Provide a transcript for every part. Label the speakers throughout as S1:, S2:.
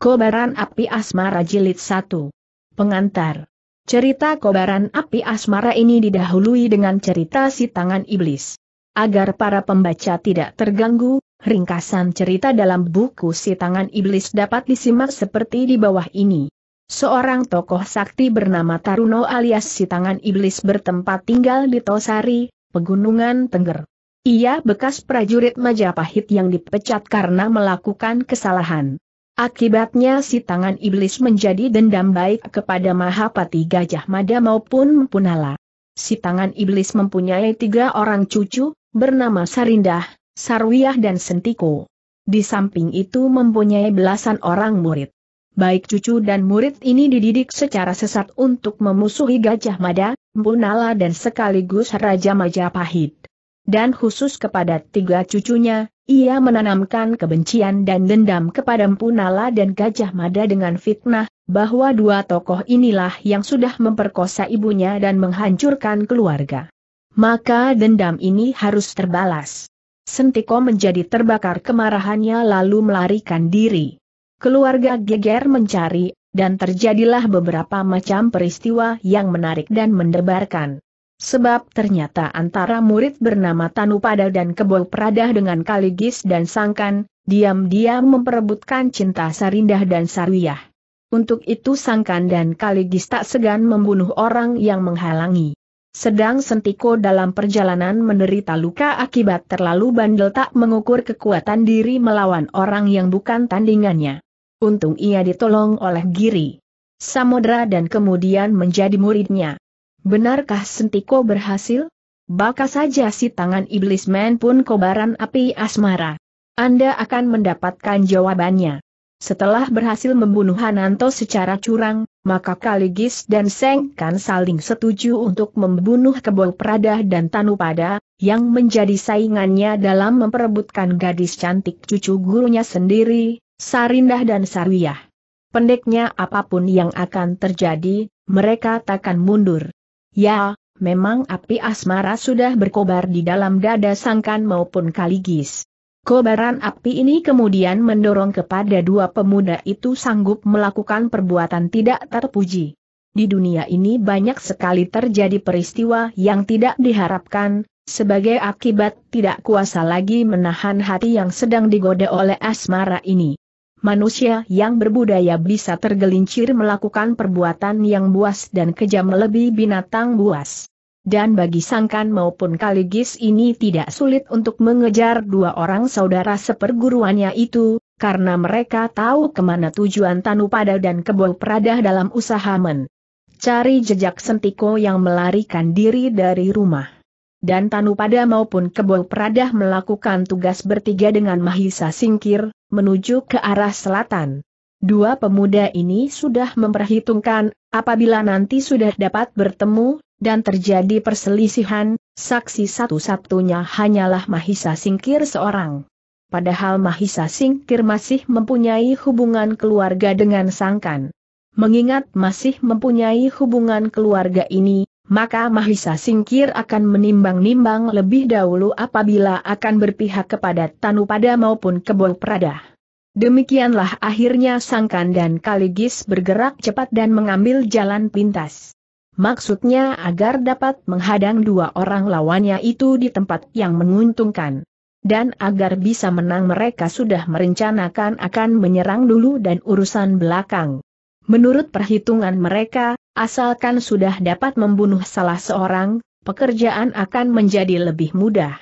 S1: Kobaran Api Asmara Jilid 1 Pengantar Cerita Kobaran Api Asmara ini didahului dengan cerita si tangan iblis. Agar para pembaca tidak terganggu, ringkasan cerita dalam buku si tangan iblis dapat disimak seperti di bawah ini. Seorang tokoh sakti bernama Taruno alias si tangan iblis bertempat tinggal di Tosari, Pegunungan Tengger. Ia bekas prajurit Majapahit yang dipecat karena melakukan kesalahan. Akibatnya si tangan iblis menjadi dendam baik kepada Mahapati Gajah Mada maupun Mpunala. Si tangan iblis mempunyai tiga orang cucu, bernama Sarindah, Sarwiyah dan Sentiko. Di samping itu mempunyai belasan orang murid. Baik cucu dan murid ini dididik secara sesat untuk memusuhi Gajah Mada, Mpunala dan sekaligus Raja Majapahit. Dan khusus kepada tiga cucunya, ia menanamkan kebencian dan dendam kepada Nala dan Gajah Mada dengan fitnah, bahwa dua tokoh inilah yang sudah memperkosa ibunya dan menghancurkan keluarga. Maka dendam ini harus terbalas. Sentiko menjadi terbakar kemarahannya lalu melarikan diri. Keluarga geger mencari, dan terjadilah beberapa macam peristiwa yang menarik dan mendebarkan. Sebab ternyata antara murid bernama Tanupada dan Kebol Pradah dengan Kaligis dan Sangkan, diam-diam memperebutkan cinta Sarindah dan Sarwiyah. Untuk itu Sangkan dan Kaligis tak segan membunuh orang yang menghalangi. Sedang Sentiko dalam perjalanan menderita luka akibat terlalu bandel tak mengukur kekuatan diri melawan orang yang bukan tandingannya. Untung ia ditolong oleh Giri. Samodra dan kemudian menjadi muridnya. Benarkah Sentiko berhasil? Baka saja si tangan iblis men pun kobaran api asmara. Anda akan mendapatkan jawabannya. Setelah berhasil membunuh Hananto secara curang, maka Kaligis dan Seng Kan saling setuju untuk membunuh kebo Prada dan Tanupada, yang menjadi saingannya dalam memperebutkan gadis cantik cucu gurunya sendiri, Sarindah dan Sarwiyah. Pendeknya apapun yang akan terjadi, mereka takkan mundur. Ya, memang api asmara sudah berkobar di dalam dada sangkan maupun kaligis. Kobaran api ini kemudian mendorong kepada dua pemuda itu sanggup melakukan perbuatan tidak terpuji. Di dunia ini banyak sekali terjadi peristiwa yang tidak diharapkan, sebagai akibat tidak kuasa lagi menahan hati yang sedang digoda oleh asmara ini manusia yang berbudaya bisa tergelincir melakukan perbuatan yang buas dan kejam lebih binatang buas. Dan bagi Sangkan maupun Kaligis ini tidak sulit untuk mengejar dua orang saudara seperguruannya itu, karena mereka tahu kemana tujuan Tanu Tanupada dan Kebo Pradah dalam usaha Cari jejak Sentiko yang melarikan diri dari rumah dan Tanu Tanupada maupun Kebo Pradah melakukan tugas bertiga dengan Mahisa Singkir, menuju ke arah selatan. Dua pemuda ini sudah memperhitungkan, apabila nanti sudah dapat bertemu, dan terjadi perselisihan, saksi satu-satunya hanyalah Mahisa Singkir seorang. Padahal Mahisa Singkir masih mempunyai hubungan keluarga dengan Sangkan. Mengingat masih mempunyai hubungan keluarga ini, maka Mahisa Singkir akan menimbang-nimbang lebih dahulu apabila akan berpihak kepada Tanu Tanupada maupun Kebol Prada. Demikianlah akhirnya Sangkan dan Kaligis bergerak cepat dan mengambil jalan pintas. Maksudnya agar dapat menghadang dua orang lawannya itu di tempat yang menguntungkan. Dan agar bisa menang mereka sudah merencanakan akan menyerang dulu dan urusan belakang. Menurut perhitungan mereka, asalkan sudah dapat membunuh salah seorang, pekerjaan akan menjadi lebih mudah.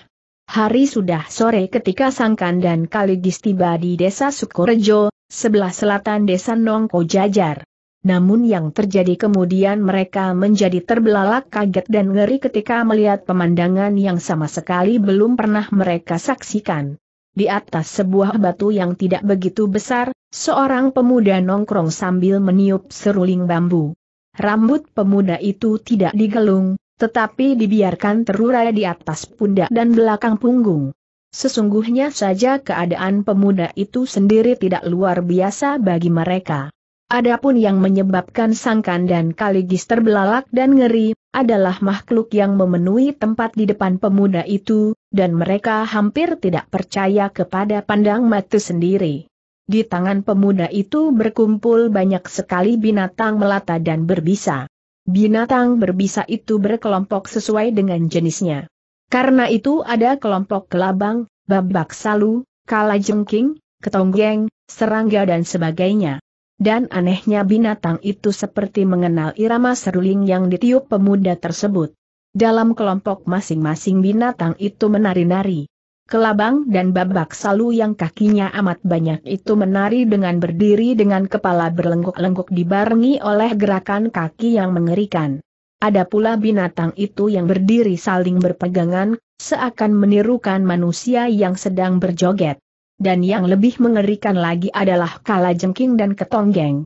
S1: Hari sudah sore ketika Sangkan dan Kaligis tiba di desa Sukorejo, sebelah selatan desa Nongko Jajar. Namun yang terjadi kemudian mereka menjadi terbelalak kaget dan ngeri ketika melihat pemandangan yang sama sekali belum pernah mereka saksikan. Di atas sebuah batu yang tidak begitu besar, seorang pemuda nongkrong sambil meniup seruling bambu. Rambut pemuda itu tidak digelung, tetapi dibiarkan terurai di atas pundak dan belakang punggung. Sesungguhnya saja keadaan pemuda itu sendiri tidak luar biasa bagi mereka. Adapun yang menyebabkan sangkan dan kaligis terbelalak dan ngeri, adalah makhluk yang memenuhi tempat di depan pemuda itu, dan mereka hampir tidak percaya kepada pandang mata sendiri. Di tangan pemuda itu berkumpul banyak sekali binatang melata dan berbisa. Binatang berbisa itu berkelompok sesuai dengan jenisnya. Karena itu ada kelompok kelabang, babak salu, kalajengking, ketonggeng, serangga dan sebagainya dan anehnya binatang itu seperti mengenal irama seruling yang ditiup pemuda tersebut. Dalam kelompok masing-masing binatang itu menari-nari. Kelabang dan babak salu yang kakinya amat banyak itu menari dengan berdiri dengan kepala berlengkuk-lengkuk dibarengi oleh gerakan kaki yang mengerikan. Ada pula binatang itu yang berdiri saling berpegangan, seakan menirukan manusia yang sedang berjoget dan yang lebih mengerikan lagi adalah kala jengking dan ketonggeng.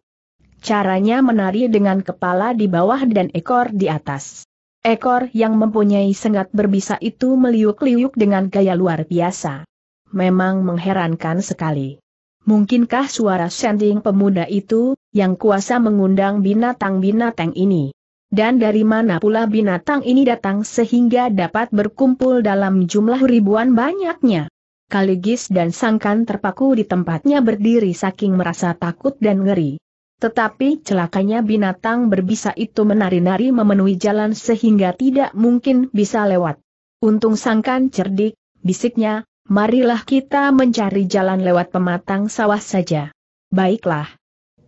S1: Caranya menari dengan kepala di bawah dan ekor di atas. Ekor yang mempunyai sengat berbisa itu meliuk-liuk dengan gaya luar biasa. Memang mengherankan sekali. Mungkinkah suara sending pemuda itu, yang kuasa mengundang binatang-binatang ini? Dan dari mana pula binatang ini datang sehingga dapat berkumpul dalam jumlah ribuan banyaknya? Kaligis dan Sangkan terpaku di tempatnya berdiri saking merasa takut dan ngeri. Tetapi celakanya binatang berbisa itu menari-nari memenuhi jalan sehingga tidak mungkin bisa lewat. Untung Sangkan cerdik, bisiknya, marilah kita mencari jalan lewat pematang sawah saja. Baiklah.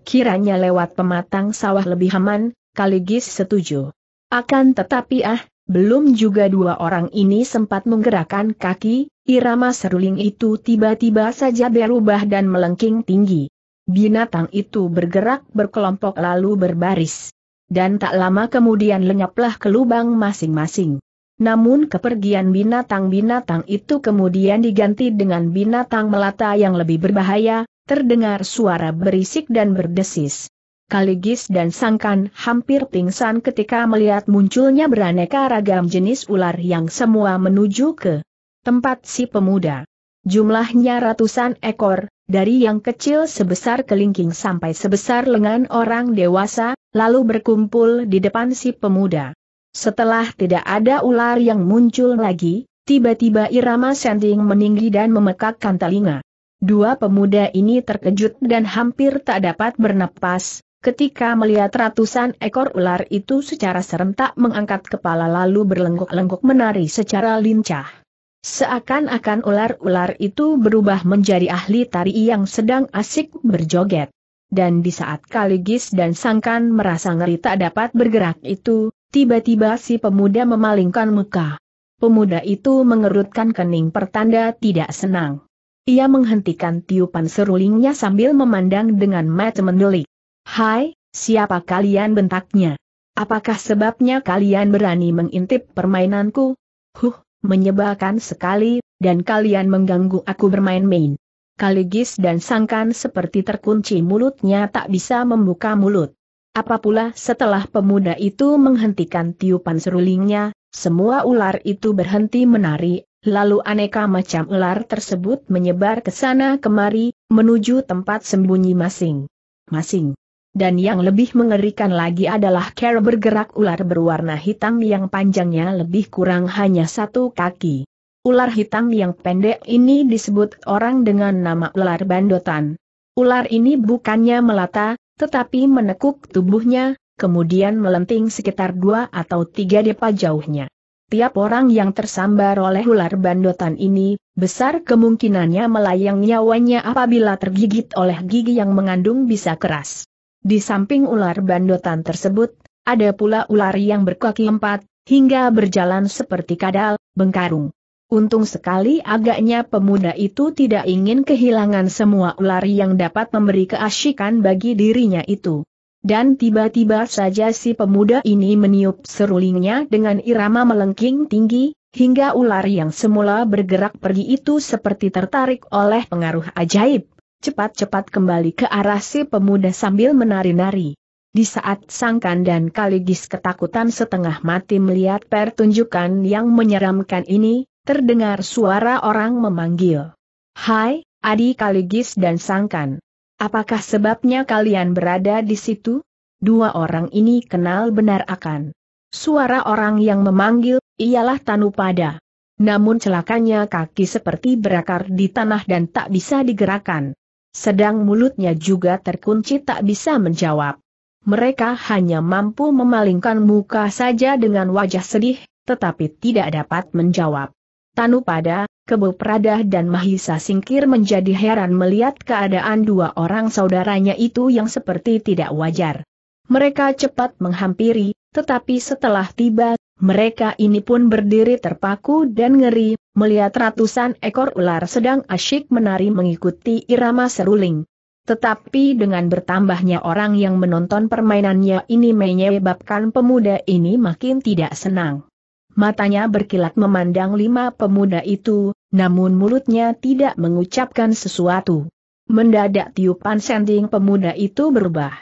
S1: Kiranya lewat pematang sawah lebih aman, Kaligis setuju. Akan tetapi ah, belum juga dua orang ini sempat menggerakkan kaki, Irama seruling itu tiba-tiba saja berubah dan melengking tinggi. Binatang itu bergerak berkelompok lalu berbaris. Dan tak lama kemudian lenyaplah ke lubang masing-masing. Namun kepergian binatang-binatang itu kemudian diganti dengan binatang melata yang lebih berbahaya, terdengar suara berisik dan berdesis. Kaligis dan Sangkan hampir pingsan ketika melihat munculnya beraneka ragam jenis ular yang semua menuju ke tempat si pemuda. Jumlahnya ratusan ekor, dari yang kecil sebesar kelingking sampai sebesar lengan orang dewasa, lalu berkumpul di depan si pemuda. Setelah tidak ada ular yang muncul lagi, tiba-tiba irama sending meninggi dan memekakkan telinga. Dua pemuda ini terkejut dan hampir tak dapat bernapas, ketika melihat ratusan ekor ular itu secara serentak mengangkat kepala lalu berlenggok-lenggok menari secara lincah. Seakan-akan ular-ular itu berubah menjadi ahli tari yang sedang asik berjoget. Dan di saat Kaligis dan Sangkan merasa ngeri tak dapat bergerak itu, tiba-tiba si pemuda memalingkan muka. Pemuda itu mengerutkan kening pertanda tidak senang. Ia menghentikan tiupan serulingnya sambil memandang dengan mata mendelik. Hai, siapa kalian bentaknya? Apakah sebabnya kalian berani mengintip permainanku? Huh, menyebalkan sekali, dan kalian mengganggu aku bermain-main. Kaligis dan Sangkan seperti terkunci mulutnya tak bisa membuka mulut. Apa setelah pemuda itu menghentikan tiupan serulingnya, semua ular itu berhenti menari, lalu aneka macam ular tersebut menyebar ke sana kemari, menuju tempat sembunyi masing-masing dan yang lebih mengerikan lagi adalah cara bergerak ular berwarna hitam yang panjangnya lebih kurang hanya satu kaki. Ular hitam yang pendek ini disebut orang dengan nama ular bandotan. Ular ini bukannya melata, tetapi menekuk tubuhnya, kemudian melenting sekitar dua atau tiga depa jauhnya. Tiap orang yang tersambar oleh ular bandotan ini, besar kemungkinannya melayang nyawanya apabila tergigit oleh gigi yang mengandung bisa keras. Di samping ular bandotan tersebut, ada pula ular yang berkaki empat, hingga berjalan seperti kadal, bengkarung. Untung sekali agaknya pemuda itu tidak ingin kehilangan semua ular yang dapat memberi keasyikan bagi dirinya itu. Dan tiba-tiba saja si pemuda ini meniup serulingnya dengan irama melengking tinggi, hingga ular yang semula bergerak pergi itu seperti tertarik oleh pengaruh ajaib, cepat-cepat kembali ke arah si pemuda sambil menari-nari. Di saat Sangkan dan Kaligis ketakutan setengah mati melihat pertunjukan yang menyeramkan ini, terdengar suara orang memanggil. Hai, Adi Kaligis dan Sangkan. Apakah sebabnya kalian berada di situ? Dua orang ini kenal benar akan. Suara orang yang memanggil, ialah Tanupada. Namun celakanya kaki seperti berakar di tanah dan tak bisa digerakkan sedang mulutnya juga terkunci tak bisa menjawab. Mereka hanya mampu memalingkan muka saja dengan wajah sedih, tetapi tidak dapat menjawab. Tanu pada, Kebu Pradah dan Mahisa Singkir menjadi heran melihat keadaan dua orang saudaranya itu yang seperti tidak wajar. Mereka cepat menghampiri, tetapi setelah tiba, mereka ini pun berdiri terpaku dan ngeri, melihat ratusan ekor ular sedang asyik menari mengikuti irama seruling. Tetapi dengan bertambahnya orang yang menonton permainannya ini menyebabkan pemuda ini makin tidak senang. Matanya berkilat memandang lima pemuda itu, namun mulutnya tidak mengucapkan sesuatu. Mendadak tiupan sending pemuda itu berubah.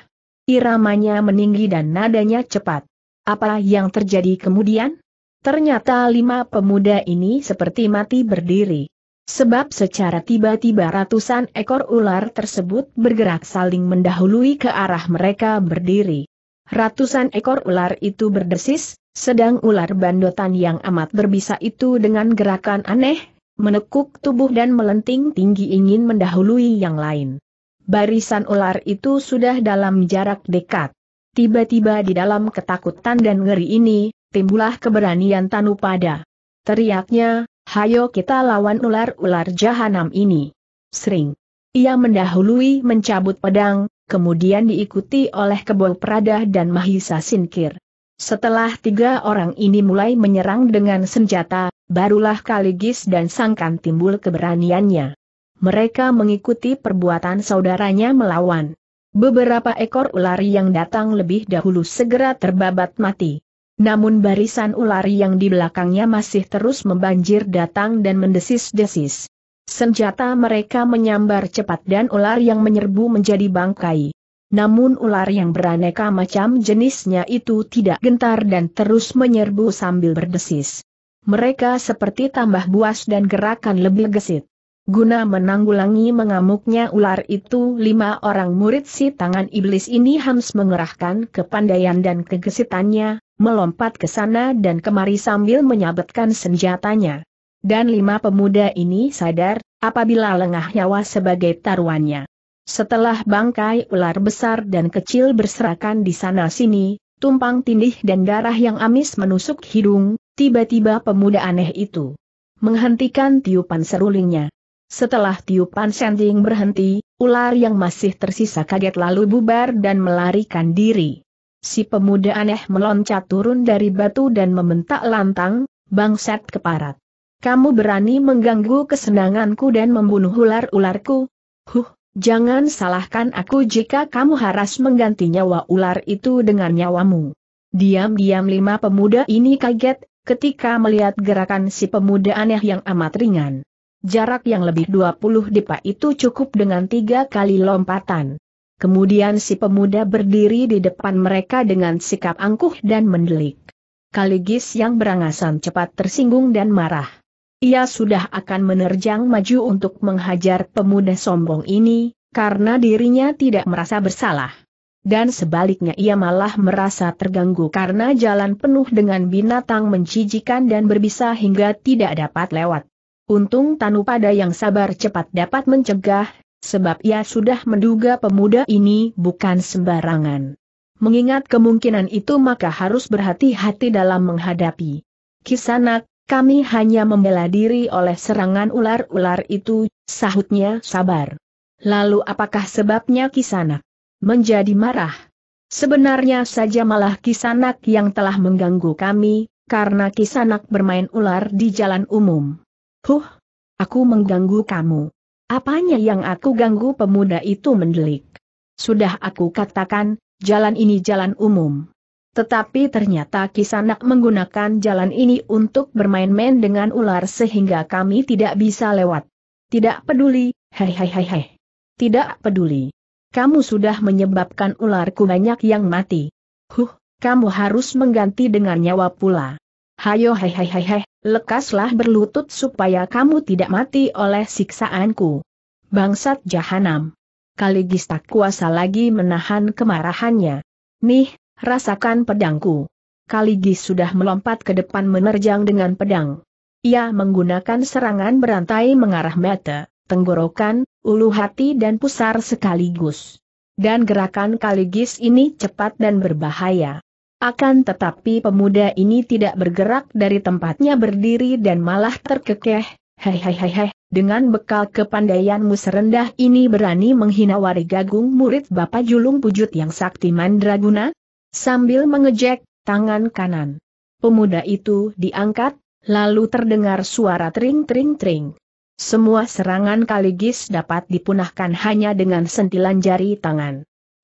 S1: Iramanya meninggi dan nadanya cepat. Apa yang terjadi kemudian? Ternyata lima pemuda ini seperti mati berdiri. Sebab secara tiba-tiba ratusan ekor ular tersebut bergerak saling mendahului ke arah mereka berdiri. Ratusan ekor ular itu berdesis, sedang ular bandotan yang amat berbisa itu dengan gerakan aneh, menekuk tubuh dan melenting tinggi ingin mendahului yang lain. Barisan ular itu sudah dalam jarak dekat. Tiba-tiba di dalam ketakutan dan ngeri ini, timbulah keberanian Tanu pada. Teriaknya, hayo kita lawan ular-ular jahanam ini. Sering. Ia mendahului mencabut pedang, kemudian diikuti oleh Kebol Prada dan Mahisa Sinkir. Setelah tiga orang ini mulai menyerang dengan senjata, barulah Kaligis dan Sangkan timbul keberaniannya. Mereka mengikuti perbuatan saudaranya melawan. Beberapa ekor ular yang datang lebih dahulu segera terbabat mati. Namun barisan ular yang di belakangnya masih terus membanjir datang dan mendesis-desis. Senjata mereka menyambar cepat dan ular yang menyerbu menjadi bangkai. Namun ular yang beraneka macam jenisnya itu tidak gentar dan terus menyerbu sambil berdesis. Mereka seperti tambah buas dan gerakan lebih gesit. Guna menanggulangi mengamuknya ular itu lima orang murid si tangan iblis ini hams mengerahkan kepandaian dan kegesitannya, melompat ke sana dan kemari sambil menyabetkan senjatanya. Dan lima pemuda ini sadar, apabila lengah nyawa sebagai taruhannya. Setelah bangkai ular besar dan kecil berserakan di sana-sini, tumpang tindih dan darah yang amis menusuk hidung, tiba-tiba pemuda aneh itu menghentikan tiupan serulingnya. Setelah tiupan sanding berhenti, ular yang masih tersisa kaget lalu bubar dan melarikan diri. Si pemuda aneh meloncat turun dari batu dan membentak lantang, bangsat keparat. Kamu berani mengganggu kesenanganku dan membunuh ular-ularku? Huh, jangan salahkan aku jika kamu harus mengganti nyawa ular itu dengan nyawamu. Diam-diam lima pemuda ini kaget, ketika melihat gerakan si pemuda aneh yang amat ringan jarak yang lebih 20 depa itu cukup dengan tiga kali lompatan. Kemudian si pemuda berdiri di depan mereka dengan sikap angkuh dan mendelik. Kaligis yang berangasan cepat tersinggung dan marah. Ia sudah akan menerjang maju untuk menghajar pemuda sombong ini, karena dirinya tidak merasa bersalah. Dan sebaliknya ia malah merasa terganggu karena jalan penuh dengan binatang menjijikan dan berbisa hingga tidak dapat lewat. Untung Tanu pada yang sabar cepat dapat mencegah, sebab ia sudah menduga pemuda ini bukan sembarangan. Mengingat kemungkinan itu maka harus berhati-hati dalam menghadapi. Kisanak, kami hanya membela diri oleh serangan ular-ular itu, sahutnya sabar. Lalu apakah sebabnya Kisanak? Menjadi marah. Sebenarnya saja malah Kisanak yang telah mengganggu kami, karena Kisanak bermain ular di jalan umum. Huh, aku mengganggu kamu. Apanya yang aku ganggu pemuda itu mendelik. Sudah aku katakan, jalan ini jalan umum. Tetapi ternyata Kisanak menggunakan jalan ini untuk bermain-main dengan ular sehingga kami tidak bisa lewat. Tidak peduli, hei hei hei hei. Tidak peduli. Kamu sudah menyebabkan ularku banyak yang mati. Huh, kamu harus mengganti dengan nyawa pula. Hayo hei hei hei hei, Lekaslah berlutut supaya kamu tidak mati oleh siksaanku. Bangsat jahanam. Kaligis tak kuasa lagi menahan kemarahannya. Nih, rasakan pedangku. Kaligis sudah melompat ke depan menerjang dengan pedang. Ia menggunakan serangan berantai mengarah mata, tenggorokan, ulu hati dan pusar sekaligus. Dan gerakan Kaligis ini cepat dan berbahaya. Akan tetapi pemuda ini tidak bergerak dari tempatnya berdiri dan malah terkekeh, hei hei hei, dengan bekal kepandaianmu serendah ini berani menghina wari gagung murid Bapak Julung Pujut yang sakti mandraguna? Sambil mengejek, tangan kanan. Pemuda itu diangkat, lalu terdengar suara tring-tring-tring. Semua serangan kaligis dapat dipunahkan hanya dengan sentilan jari tangan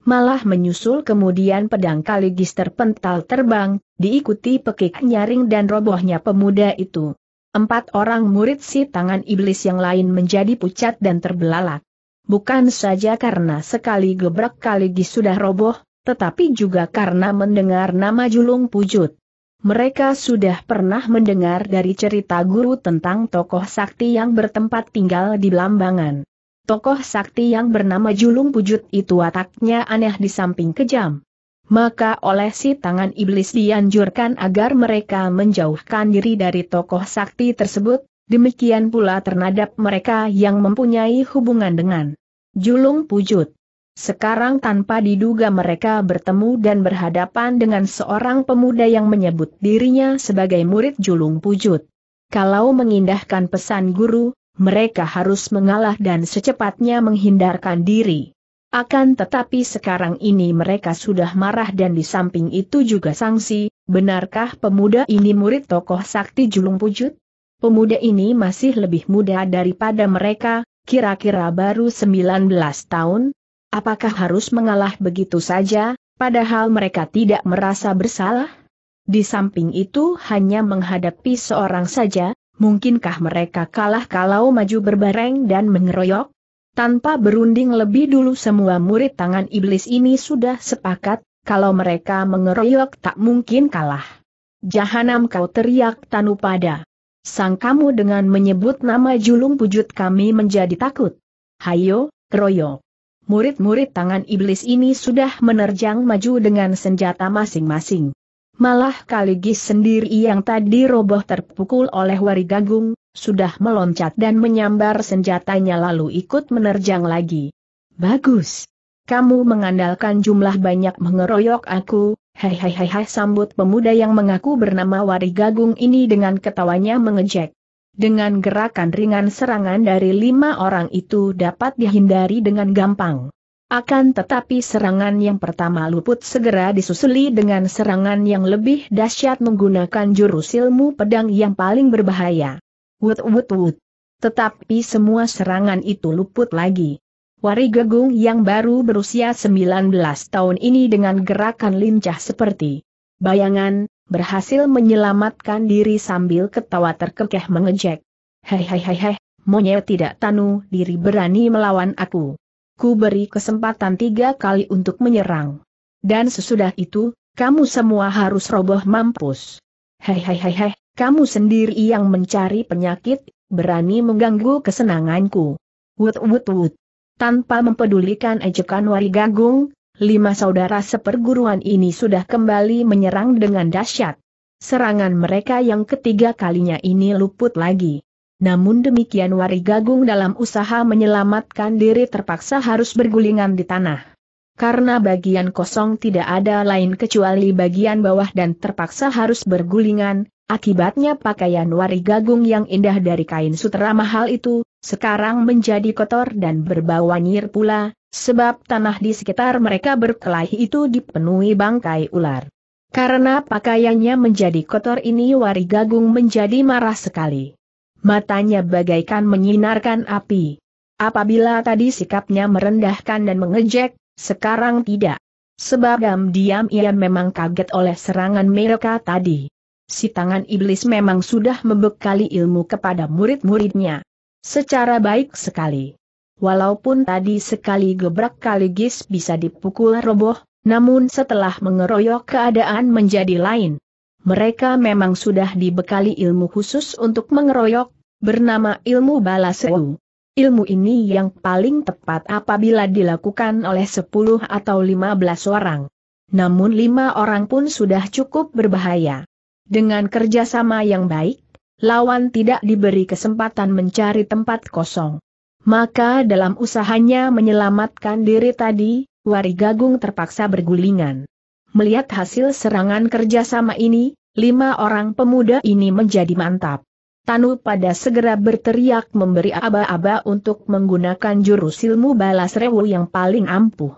S1: malah menyusul kemudian pedang kaligis terpental terbang, diikuti pekik nyaring dan robohnya pemuda itu. Empat orang murid si tangan iblis yang lain menjadi pucat dan terbelalak. Bukan saja karena sekali gebrak kaligis sudah roboh, tetapi juga karena mendengar nama Julung Pujut. Mereka sudah pernah mendengar dari cerita guru tentang tokoh sakti yang bertempat tinggal di Lambangan. Tokoh sakti yang bernama Julung Pujut itu wataknya aneh di samping kejam. Maka oleh si tangan iblis dianjurkan agar mereka menjauhkan diri dari tokoh sakti tersebut, demikian pula terhadap mereka yang mempunyai hubungan dengan Julung Pujut. Sekarang tanpa diduga mereka bertemu dan berhadapan dengan seorang pemuda yang menyebut dirinya sebagai murid Julung Pujut. Kalau mengindahkan pesan guru, mereka harus mengalah dan secepatnya menghindarkan diri. Akan tetapi sekarang ini mereka sudah marah dan di samping itu juga sanksi, benarkah pemuda ini murid tokoh sakti julung pujut? Pemuda ini masih lebih muda daripada mereka, kira-kira baru 19 tahun? Apakah harus mengalah begitu saja, padahal mereka tidak merasa bersalah? Di samping itu hanya menghadapi seorang saja, Mungkinkah mereka kalah kalau maju berbareng dan mengeroyok? Tanpa berunding lebih dulu semua murid tangan iblis ini sudah sepakat, kalau mereka mengeroyok tak mungkin kalah. Jahanam kau teriak Tanu pada. Sang kamu dengan menyebut nama julung pujut kami menjadi takut. Hayo, keroyok. Murid-murid tangan iblis ini sudah menerjang maju dengan senjata masing-masing. Malah Kaligis sendiri yang tadi roboh terpukul oleh Wari Gagung sudah meloncat dan menyambar senjatanya lalu ikut menerjang lagi. Bagus. Kamu mengandalkan jumlah banyak mengeroyok aku, hehehehe sambut pemuda yang mengaku bernama Wari Gagung ini dengan ketawanya mengejek. Dengan gerakan ringan serangan dari lima orang itu dapat dihindari dengan gampang. Akan tetapi serangan yang pertama luput segera disusuli dengan serangan yang lebih dahsyat menggunakan jurus ilmu pedang yang paling berbahaya. Wut wut wut. Tetapi semua serangan itu luput lagi. Wari Gegung yang baru berusia 19 tahun ini dengan gerakan lincah seperti bayangan, berhasil menyelamatkan diri sambil ketawa terkekeh mengejek. Hei hei hei hei, monyet tidak tanu diri berani melawan aku ku beri kesempatan tiga kali untuk menyerang. Dan sesudah itu, kamu semua harus roboh mampus. Hei hei hei hei, kamu sendiri yang mencari penyakit, berani mengganggu kesenanganku. Wut wut wut. Tanpa mempedulikan ejekan wali Gagung, lima saudara seperguruan ini sudah kembali menyerang dengan dahsyat. Serangan mereka yang ketiga kalinya ini luput lagi. Namun demikian Wari Gagung dalam usaha menyelamatkan diri terpaksa harus bergulingan di tanah. Karena bagian kosong tidak ada lain kecuali bagian bawah dan terpaksa harus bergulingan, akibatnya pakaian Wari Gagung yang indah dari kain sutra mahal itu, sekarang menjadi kotor dan berbau nyir pula, sebab tanah di sekitar mereka berkelahi itu dipenuhi bangkai ular. Karena pakaiannya menjadi kotor ini Wari Gagung menjadi marah sekali matanya bagaikan menyinarkan api. Apabila tadi sikapnya merendahkan dan mengejek, sekarang tidak. Sebab diam-diam ia memang kaget oleh serangan mereka tadi. Si tangan iblis memang sudah membekali ilmu kepada murid-muridnya. Secara baik sekali. Walaupun tadi sekali gebrak kaligis bisa dipukul roboh, namun setelah mengeroyok keadaan menjadi lain mereka memang sudah dibekali ilmu khusus untuk mengeroyok, bernama ilmu balas Wu. Ilmu ini yang paling tepat apabila dilakukan oleh 10 atau 15 orang. Namun lima orang pun sudah cukup berbahaya. Dengan kerjasama yang baik, lawan tidak diberi kesempatan mencari tempat kosong. Maka dalam usahanya menyelamatkan diri tadi, Wari Gagung terpaksa bergulingan. Melihat hasil serangan kerjasama ini, lima orang pemuda ini menjadi mantap. Tanu pada segera berteriak memberi aba-aba untuk menggunakan jurus ilmu balas rewu yang paling ampuh.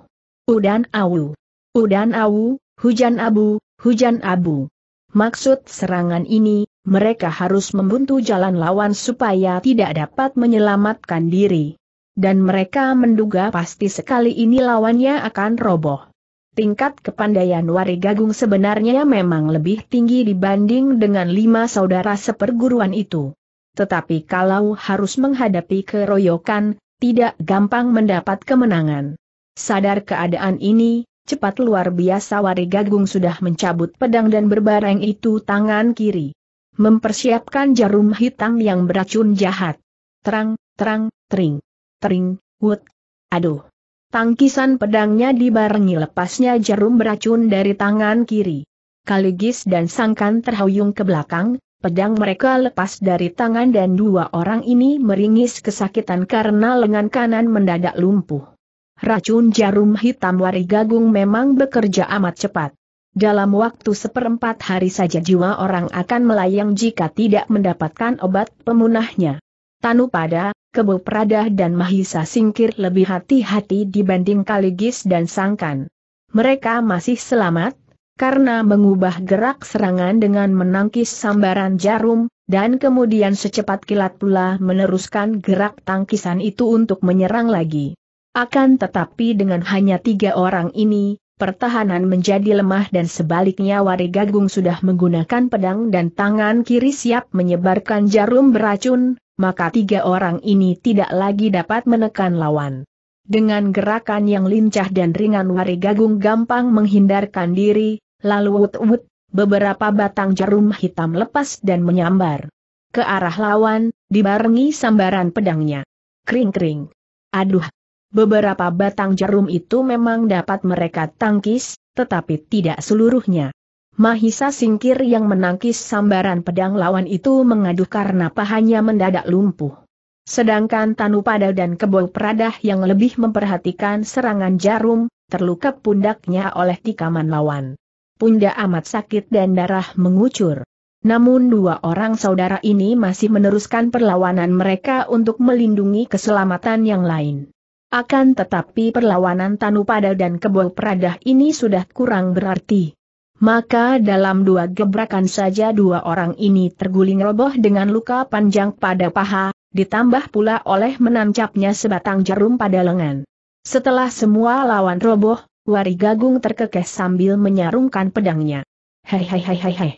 S1: Udan awu. Udan awu, hujan abu, hujan abu. Maksud serangan ini, mereka harus membuntu jalan lawan supaya tidak dapat menyelamatkan diri. Dan mereka menduga pasti sekali ini lawannya akan roboh tingkat kepandaian Gagung sebenarnya memang lebih tinggi dibanding dengan lima saudara seperguruan itu. Tetapi kalau harus menghadapi keroyokan, tidak gampang mendapat kemenangan. Sadar keadaan ini, cepat luar biasa Wari Gagung sudah mencabut pedang dan berbareng itu tangan kiri. Mempersiapkan jarum hitam yang beracun jahat. Terang, terang, tering. Tering, wut. Aduh. Tangkisan pedangnya dibarengi lepasnya jarum beracun dari tangan kiri. Kaligis dan Sangkan terhuyung ke belakang, pedang mereka lepas dari tangan dan dua orang ini meringis kesakitan karena lengan kanan mendadak lumpuh. Racun jarum hitam wari gagung memang bekerja amat cepat. Dalam waktu seperempat hari saja jiwa orang akan melayang jika tidak mendapatkan obat pemunahnya. Tanu Pada, Kebu Prada dan Mahisa singkir lebih hati-hati dibanding Kaligis dan Sangkan. Mereka masih selamat, karena mengubah gerak serangan dengan menangkis sambaran jarum, dan kemudian secepat kilat pula meneruskan gerak tangkisan itu untuk menyerang lagi. Akan tetapi dengan hanya tiga orang ini, pertahanan menjadi lemah dan sebaliknya Warigagung sudah menggunakan pedang dan tangan kiri siap menyebarkan jarum beracun, maka tiga orang ini tidak lagi dapat menekan lawan. Dengan gerakan yang lincah dan ringan Wari Gagung gampang menghindarkan diri, lalu wut-wut, beberapa batang jarum hitam lepas dan menyambar. Ke arah lawan, dibarengi sambaran pedangnya. Kring-kring. Aduh. Beberapa batang jarum itu memang dapat mereka tangkis, tetapi tidak seluruhnya. Mahisa singkir yang menangkis sambaran pedang lawan itu mengaduh karena pahanya mendadak lumpuh. Sedangkan Tanu Tanupada dan Kebol Pradah yang lebih memperhatikan serangan jarum, terluka pundaknya oleh tikaman lawan. Pundak amat sakit dan darah mengucur. Namun dua orang saudara ini masih meneruskan perlawanan mereka untuk melindungi keselamatan yang lain. Akan tetapi perlawanan Tanu Tanupada dan Kebol Pradah ini sudah kurang berarti. Maka dalam dua gebrakan saja dua orang ini terguling roboh dengan luka panjang pada paha, ditambah pula oleh menancapnya sebatang jarum pada lengan. Setelah semua lawan roboh, Wari Gagung terkekeh sambil menyarungkan pedangnya. Hei hei hei hei hei.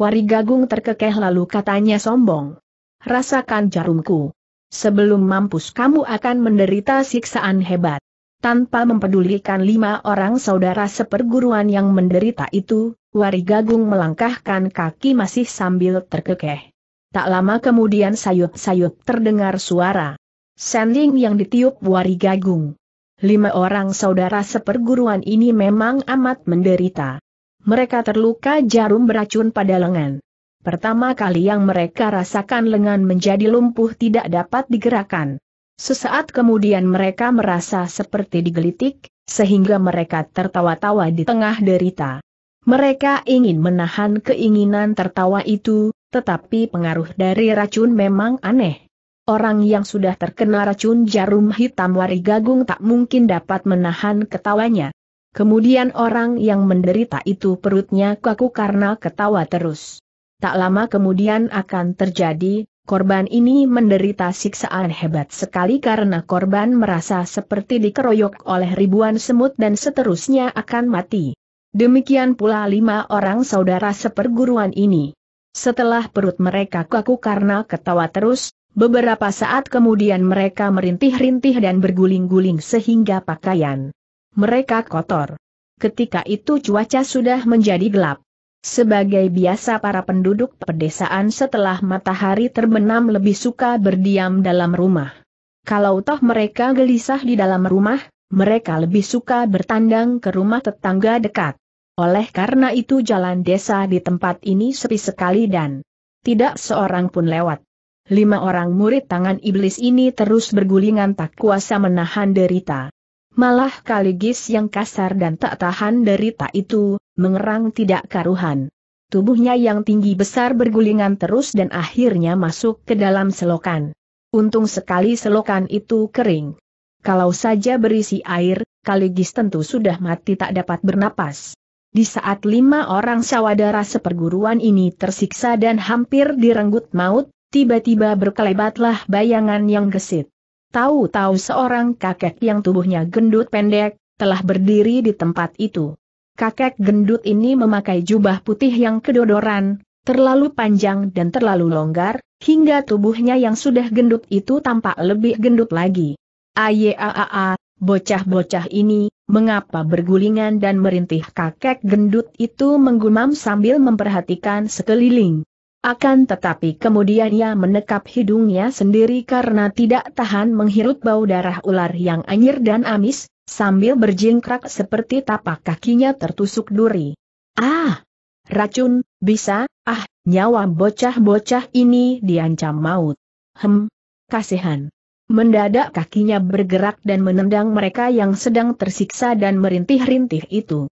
S1: Wari Gagung terkekeh lalu katanya sombong. Rasakan jarumku. Sebelum mampus kamu akan menderita siksaan hebat tanpa mempedulikan lima orang saudara seperguruan yang menderita itu, Wari Gagung melangkahkan kaki masih sambil terkekeh. Tak lama kemudian sayup-sayup terdengar suara. Sanding yang ditiup Wari Gagung. Lima orang saudara seperguruan ini memang amat menderita. Mereka terluka jarum beracun pada lengan. Pertama kali yang mereka rasakan lengan menjadi lumpuh tidak dapat digerakkan. Sesaat kemudian mereka merasa seperti digelitik, sehingga mereka tertawa-tawa di tengah derita. Mereka ingin menahan keinginan tertawa itu, tetapi pengaruh dari racun memang aneh. Orang yang sudah terkena racun jarum hitam wari gagung tak mungkin dapat menahan ketawanya. Kemudian orang yang menderita itu perutnya kaku karena ketawa terus. Tak lama kemudian akan terjadi, korban ini menderita siksaan hebat sekali karena korban merasa seperti dikeroyok oleh ribuan semut dan seterusnya akan mati. Demikian pula lima orang saudara seperguruan ini. Setelah perut mereka kaku karena ketawa terus, beberapa saat kemudian mereka merintih-rintih dan berguling-guling sehingga pakaian mereka kotor. Ketika itu cuaca sudah menjadi gelap. Sebagai biasa para penduduk pedesaan setelah matahari terbenam lebih suka berdiam dalam rumah. Kalau toh mereka gelisah di dalam rumah, mereka lebih suka bertandang ke rumah tetangga dekat. Oleh karena itu jalan desa di tempat ini sepi sekali dan tidak seorang pun lewat. Lima orang murid tangan iblis ini terus bergulingan tak kuasa menahan derita. Malah kaligis yang kasar dan tak tahan derita itu, mengerang tidak karuhan. Tubuhnya yang tinggi besar bergulingan terus dan akhirnya masuk ke dalam selokan. Untung sekali selokan itu kering. Kalau saja berisi air, kaligis tentu sudah mati tak dapat bernapas. Di saat lima orang sawadara seperguruan ini tersiksa dan hampir direnggut maut, tiba-tiba berkelebatlah bayangan yang gesit. Tahu-tahu seorang kakek yang tubuhnya gendut pendek, telah berdiri di tempat itu. Kakek gendut ini memakai jubah putih yang kedodoran, terlalu panjang dan terlalu longgar, hingga tubuhnya yang sudah gendut itu tampak lebih gendut lagi. Ayaaa, bocah-bocah ini, mengapa bergulingan dan merintih kakek gendut itu menggumam sambil memperhatikan sekeliling. Akan tetapi kemudian ia menekap hidungnya sendiri karena tidak tahan menghirup bau darah ular yang anyir dan amis, sambil berjingkrak seperti tapak kakinya tertusuk duri. Ah! Racun, bisa, ah, nyawa bocah-bocah ini diancam maut. Hem, kasihan. Mendadak kakinya bergerak dan menendang mereka yang sedang tersiksa dan merintih-rintih itu.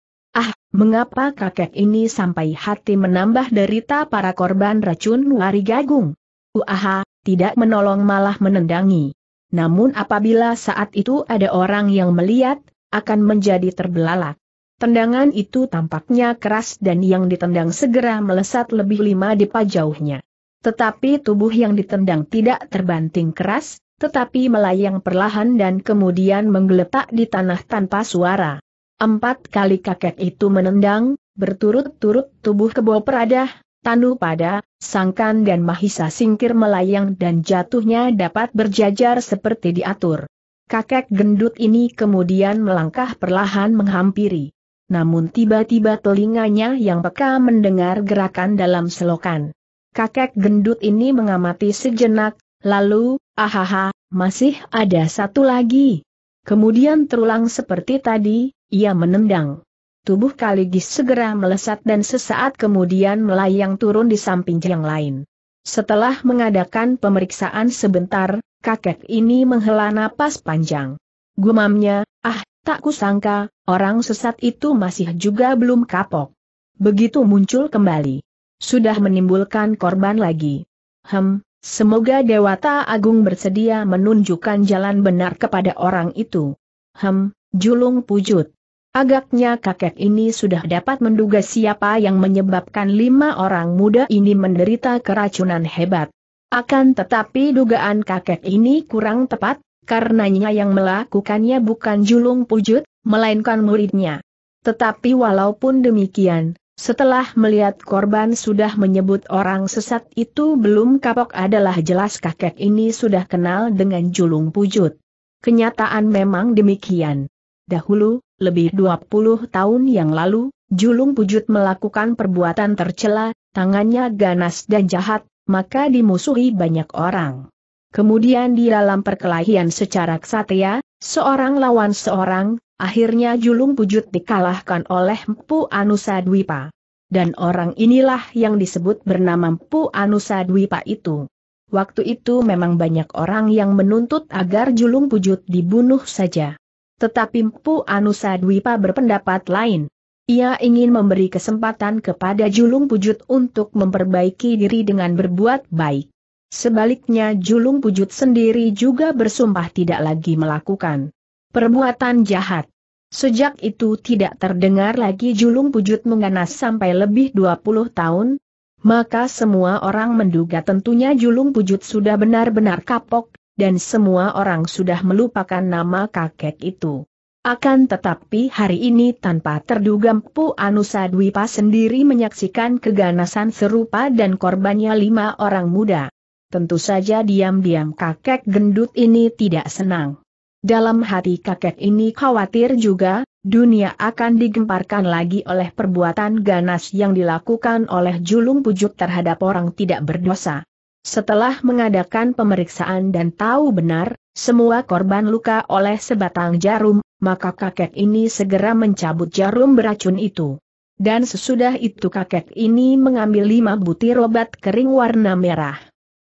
S1: Mengapa kakek ini sampai hati menambah derita para korban racun Wari Gagung? Uaha, tidak menolong malah menendangi. Namun apabila saat itu ada orang yang melihat, akan menjadi terbelalak. Tendangan itu tampaknya keras dan yang ditendang segera melesat lebih lima depa jauhnya. Tetapi tubuh yang ditendang tidak terbanting keras, tetapi melayang perlahan dan kemudian menggeletak di tanah tanpa suara. Empat kali kakek itu menendang, berturut-turut tubuh kebo peradah, tanu pada, sangkan dan mahisa singkir melayang dan jatuhnya dapat berjajar seperti diatur. Kakek gendut ini kemudian melangkah perlahan menghampiri. Namun tiba-tiba telinganya yang peka mendengar gerakan dalam selokan. Kakek gendut ini mengamati sejenak, lalu, ahaha, masih ada satu lagi, Kemudian terulang seperti tadi, ia menendang. Tubuh Kaligis segera melesat dan sesaat kemudian melayang turun di samping yang lain. Setelah mengadakan pemeriksaan sebentar, kakek ini menghela napas panjang. Gumamnya, ah, tak kusangka, orang sesat itu masih juga belum kapok. Begitu muncul kembali. Sudah menimbulkan korban lagi. Hem, Semoga Dewata Agung bersedia menunjukkan jalan benar kepada orang itu. Hem, julung pujut. Agaknya kakek ini sudah dapat menduga siapa yang menyebabkan lima orang muda ini menderita keracunan hebat. Akan tetapi dugaan kakek ini kurang tepat, karenanya yang melakukannya bukan julung pujut, melainkan muridnya. Tetapi walaupun demikian, setelah melihat korban sudah menyebut orang sesat itu belum kapok adalah jelas kakek ini sudah kenal dengan julung pujut. Kenyataan memang demikian. Dahulu, lebih 20 tahun yang lalu, julung pujut melakukan perbuatan tercela, tangannya ganas dan jahat, maka dimusuhi banyak orang. Kemudian di dalam perkelahian secara kesatria, seorang lawan seorang, Akhirnya Julung Pujut dikalahkan oleh Mpu Anusa Dwipa. Dan orang inilah yang disebut bernama Mpu Anusa Dwipa itu. Waktu itu memang banyak orang yang menuntut agar Julung Pujut dibunuh saja. Tetapi Mpu Anusa Dwipa berpendapat lain. Ia ingin memberi kesempatan kepada Julung Pujut untuk memperbaiki diri dengan berbuat baik. Sebaliknya Julung Pujut sendiri juga bersumpah tidak lagi melakukan Perbuatan jahat. Sejak itu tidak terdengar lagi julung pujut menganas sampai lebih 20 tahun, maka semua orang menduga tentunya julung pujut sudah benar-benar kapok, dan semua orang sudah melupakan nama kakek itu. Akan tetapi hari ini tanpa terduga Mpu Anusa Dwipa sendiri menyaksikan keganasan serupa dan korbannya lima orang muda. Tentu saja diam-diam kakek gendut ini tidak senang. Dalam hati kakek ini khawatir juga, dunia akan digemparkan lagi oleh perbuatan ganas yang dilakukan oleh julung pujuk terhadap orang tidak berdosa. Setelah mengadakan pemeriksaan dan tahu benar, semua korban luka oleh sebatang jarum, maka kakek ini segera mencabut jarum beracun itu. Dan sesudah itu kakek ini mengambil lima butir obat kering warna merah.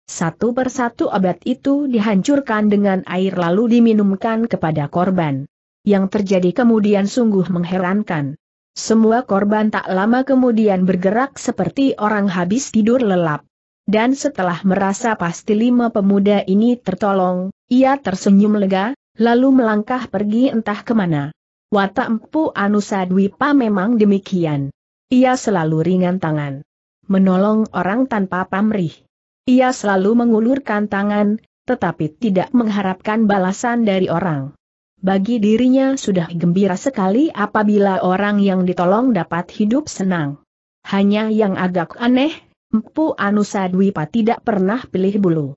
S1: Satu persatu obat itu dihancurkan dengan air lalu diminumkan kepada korban. Yang terjadi kemudian sungguh mengherankan. Semua korban tak lama kemudian bergerak seperti orang habis tidur lelap. Dan setelah merasa pasti lima pemuda ini tertolong, ia tersenyum lega, lalu melangkah pergi entah kemana. Watak Empu Anusa Dwipa memang demikian. Ia selalu ringan tangan. Menolong orang tanpa pamrih ia selalu mengulurkan tangan, tetapi tidak mengharapkan balasan dari orang. Bagi dirinya sudah gembira sekali apabila orang yang ditolong dapat hidup senang. Hanya yang agak aneh, Mpu Anusa Dwipa tidak pernah pilih bulu.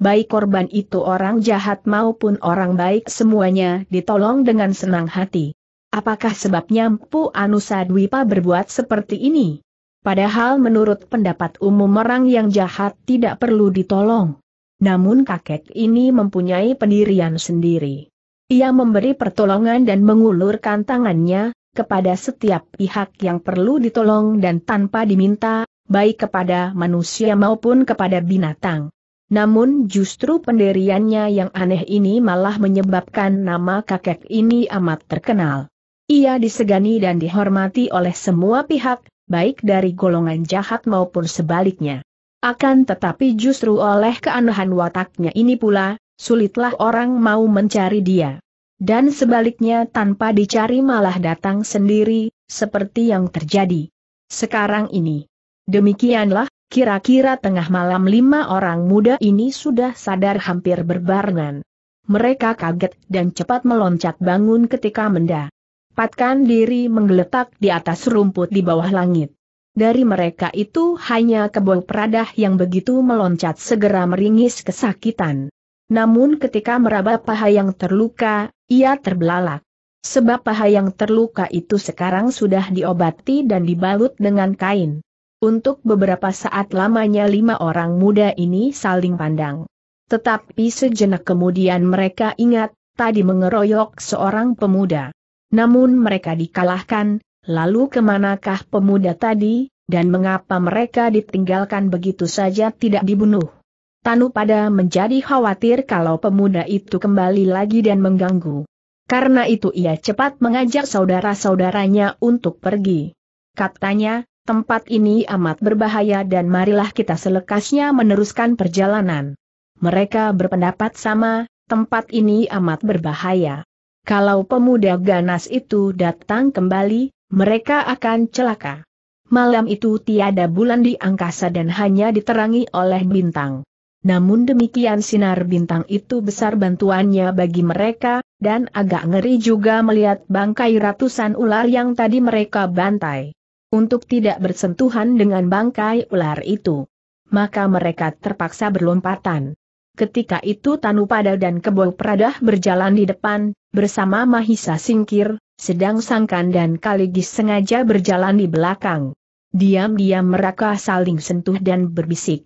S1: Baik korban itu orang jahat maupun orang baik semuanya ditolong dengan senang hati. Apakah sebabnya Mpu Anusa Dwipa berbuat seperti ini? Padahal menurut pendapat umum orang yang jahat tidak perlu ditolong. Namun kakek ini mempunyai pendirian sendiri. Ia memberi pertolongan dan mengulurkan tangannya, kepada setiap pihak yang perlu ditolong dan tanpa diminta, baik kepada manusia maupun kepada binatang. Namun justru pendiriannya yang aneh ini malah menyebabkan nama kakek ini amat terkenal. Ia disegani dan dihormati oleh semua pihak, baik dari golongan jahat maupun sebaliknya. Akan tetapi justru oleh keanehan wataknya ini pula, sulitlah orang mau mencari dia. Dan sebaliknya tanpa dicari malah datang sendiri, seperti yang terjadi. Sekarang ini. Demikianlah, kira-kira tengah malam lima orang muda ini sudah sadar hampir berbarengan. Mereka kaget dan cepat meloncat bangun ketika mendah menempatkan diri menggeletak di atas rumput di bawah langit. Dari mereka itu hanya kebong peradah yang begitu meloncat segera meringis kesakitan. Namun ketika meraba paha yang terluka, ia terbelalak. Sebab paha yang terluka itu sekarang sudah diobati dan dibalut dengan kain. Untuk beberapa saat lamanya lima orang muda ini saling pandang. Tetapi sejenak kemudian mereka ingat, tadi mengeroyok seorang pemuda. Namun mereka dikalahkan, lalu kemanakah pemuda tadi, dan mengapa mereka ditinggalkan begitu saja tidak dibunuh? Tanu pada menjadi khawatir kalau pemuda itu kembali lagi dan mengganggu. Karena itu ia cepat mengajak saudara-saudaranya untuk pergi. Katanya, tempat ini amat berbahaya dan marilah kita selekasnya meneruskan perjalanan. Mereka berpendapat sama, tempat ini amat berbahaya. Kalau pemuda ganas itu datang kembali, mereka akan celaka. Malam itu tiada bulan di angkasa dan hanya diterangi oleh bintang. Namun demikian sinar bintang itu besar bantuannya bagi mereka, dan agak ngeri juga melihat bangkai ratusan ular yang tadi mereka bantai. Untuk tidak bersentuhan dengan bangkai ular itu. Maka mereka terpaksa berlompatan. Ketika itu Tanu Tanupada dan Kebo Pradah berjalan di depan, bersama Mahisa Singkir, sedang Sangkan dan Kaligis sengaja berjalan di belakang. Diam-diam mereka saling sentuh dan berbisik.